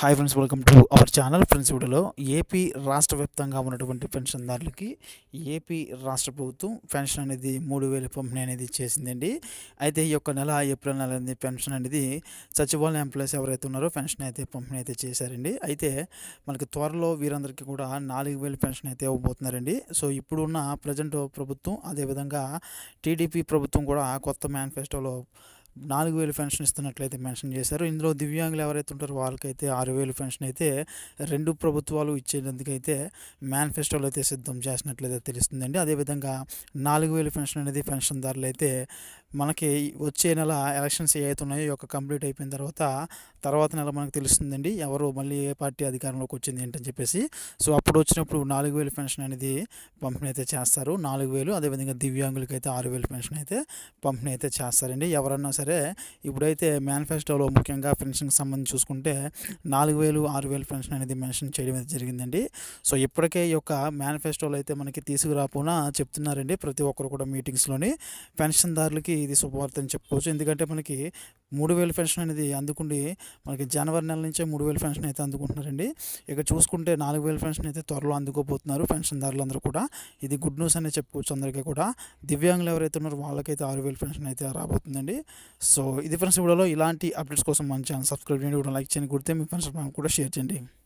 hi friends welcome to our channel friends వీడియోలో AP రాష్ట్ర వ్యాప్తంగా ఉన్నటువంటి పెన్షన్దారులకి ఏపీ రాష్ట్ర ప్రభుత్వం పెన్షన్ అనేది మూడు వేల పంపిణీ అనేది చేసిందండి అయితే ఈ యొక్క నెల ఏప్రిల్ నెల అనేది పెన్షన్ అనేది సచివాలయ ఎంప్లాయీస్ ఎవరైతే ఉన్నారో పెన్షన్ అయితే పంపిణీ అయితే చేశారండి అయితే మనకి త్వరలో వీరందరికీ కూడా నాలుగు వేలు పెన్షన్ అయితే ఇవ్వబోతున్నారండి సో ఇప్పుడున్న ప్రజెంట్ ప్రభుత్వం అదేవిధంగా టీడీపీ ప్రభుత్వం కూడా కొత్త మేనిఫెస్టోలో నాలుగు వేలు పెన్షన్ ఇస్తున్నట్లయితే మెన్షన్ చేశారు ఇందులో దివ్యాంగులు ఎవరైతే ఉంటారో వాళ్ళకైతే ఆరు వేలు పెన్షన్ అయితే రెండు ప్రభుత్వాలు ఇచ్చేందుకైతే మేనిఫెస్టోలో అయితే సిద్ధం చేసినట్లయితే తెలుస్తుందండి అదేవిధంగా నాలుగు వేలు పెన్షన్ అనేది పెన్షన్దారులు అయితే మనకి వచ్చే నెల ఎలక్షన్స్ ఏవైతున్నాయో ఈ ఒక కంప్లీట్ అయిపోయిన తర్వాత తర్వాత నెల మనకు తెలుస్తుందండి ఎవరు మళ్ళీ ఏ పార్టీ అధికారంలోకి వచ్చింది ఏంటని చెప్పేసి సో అప్పుడు వచ్చినప్పుడు నాలుగు వేలు పెన్షన్ అనేది పంపిణీ అయితే చేస్తారు నాలుగు వేలు అదేవిధంగా దివ్యాంగులకి అయితే ఆరు వేలు పెన్షన్ అయితే పంపిణీ అయితే చేస్తారండి ఎవరన్నా సరే ఇప్పుడైతే మేనిఫెస్టోలో ముఖ్యంగా పెన్షన్కి సంబంధించి చూసుకుంటే నాలుగు వేలు ఆరు వేలు పెన్షన్ అనేది మెన్షన్ చేయడం అయితే జరిగిందండి సో ఇప్పటికే ఈ యొక్క మేనిఫెస్టోలో అయితే మనకి తీసుకురాపోనా చెప్తున్నారండి ప్రతి ఒక్కరు కూడా మీటింగ్స్లోని పెన్షన్దారులకి ఇది శుభవార్త అని చెప్పుకోవచ్చు ఎందుకంటే మనకి మూడు వేలు పెన్షన్ అనేది అందుకుండి మనకి జనవరి నెల నుంచే మూడు వేలు పెన్షన్ అయితే అందుకుంటున్నారండి ఇక చూసుకుంటే నాలుగు వేలు పెన్షన్ అయితే త్వరలో అందుకోబోతున్నారు పెన్షన్దారులందరూ కూడా ఇది గుడ్ న్యూస్ అనే చెప్పుకోవచ్చు అందరికీ కూడా దివ్యాంగులు ఎవరైతే ఉన్నారో వాళ్ళకైతే ఆరు వేలు పెన్షన్ అయితే రాబోతుందండి సో ఇది ఫ్రెండ్స్ వీడియోలో ఇలాంటి అప్డేట్స్ కోసం మన ఛానల్ సబ్స్క్రైబ్ చేయండి కూడా లైక్ చేయండి గుర్తే మీ ఫ్రెండ్స్ కూడా షేర్ చేయండి